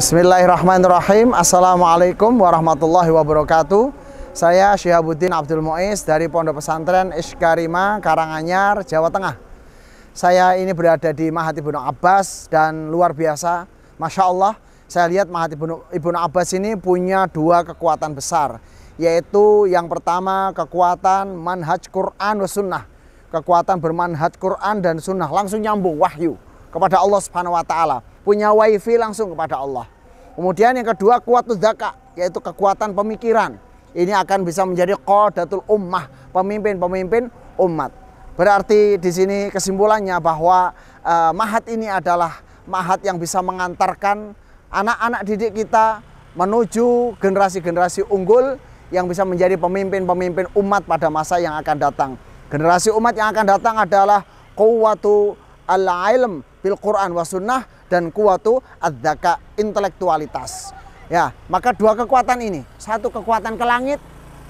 Bismillahirrahmanirrahim. Assalamualaikum warahmatullahi wabarakatuh. Saya Syihabuddin Abdul Muiz dari Pondok Pesantren Iskarima, Karanganyar, Jawa Tengah. Saya ini berada di Mahat Ibnu Abbas dan luar biasa, Masya Allah, saya lihat Mahat Ibnu, Ibnu Abbas ini punya dua kekuatan besar, yaitu yang pertama kekuatan manhaj Quran dan Sunnah. Kekuatan bermanhaj Quran dan Sunnah, langsung nyambung wahyu kepada Allah Subhanahu wa Ta'ala punya wifi langsung kepada Allah. Kemudian yang kedua kuat zaka, yaitu kekuatan pemikiran. Ini akan bisa menjadi qadatul ummah, pemimpin-pemimpin umat. Berarti di sini kesimpulannya bahwa eh, mahat ini adalah mahat yang bisa mengantarkan anak-anak didik kita menuju generasi-generasi unggul yang bisa menjadi pemimpin-pemimpin umat pada masa yang akan datang. Generasi umat yang akan datang adalah kuwatu al-ilm bil Quran wa sunnah dan kuwatu adzaka intelektualitas. Ya, maka dua kekuatan ini, satu kekuatan ke langit,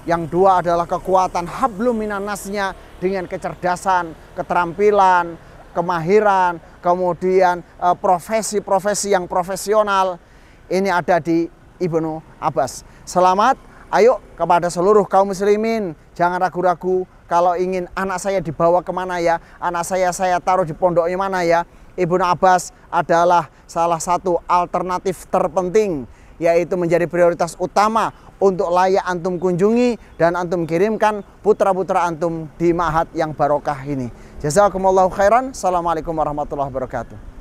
yang dua adalah kekuatan hablum minanasnya dengan kecerdasan, keterampilan, kemahiran, kemudian eh, profesi-profesi yang profesional. Ini ada di Ibnu Abbas. Selamat Ayo kepada seluruh kaum muslimin, jangan ragu-ragu kalau ingin anak saya dibawa kemana ya, anak saya saya taruh di pondoknya mana ya. Ibnu Abbas adalah salah satu alternatif terpenting yaitu menjadi prioritas utama untuk layak antum kunjungi dan antum kirimkan putra-putra antum di mahat yang barokah ini. Jazakumullahu khairan. Assalamualaikum warahmatullahi wabarakatuh.